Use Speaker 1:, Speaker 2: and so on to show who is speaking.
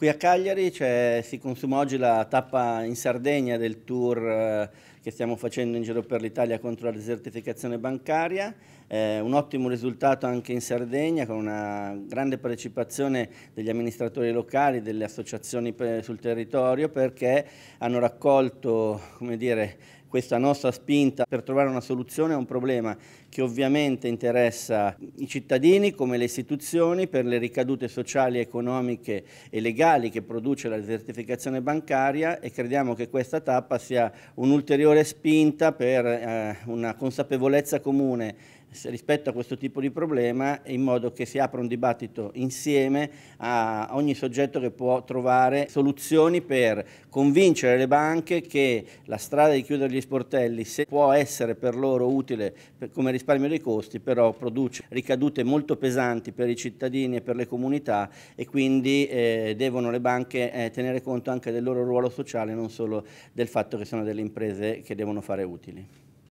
Speaker 1: Qui a Cagliari si consuma oggi la tappa in Sardegna del tour eh, che stiamo facendo in giro per l'Italia contro la desertificazione bancaria eh, un ottimo risultato anche in Sardegna con una grande partecipazione degli amministratori locali, delle associazioni per, sul territorio perché hanno raccolto come dire, questa nostra spinta per trovare una soluzione a un problema che ovviamente interessa i cittadini come le istituzioni per le ricadute sociali, economiche e legali che produce la desertificazione bancaria e crediamo che questa tappa sia un'ulteriore spinta per eh, una consapevolezza comune rispetto a questo tipo di problema in modo che si apra un dibattito insieme a ogni soggetto che può trovare soluzioni per convincere le banche che la strada di chiudere gli sportelli se può essere per loro utile come risparmio dei costi, però produce ricadute molto pesanti per i cittadini e per le comunità e quindi eh, devono le banche eh, tenere conto anche del loro ruolo sociale, non solo del fatto che sono delle imprese che devono fare utili.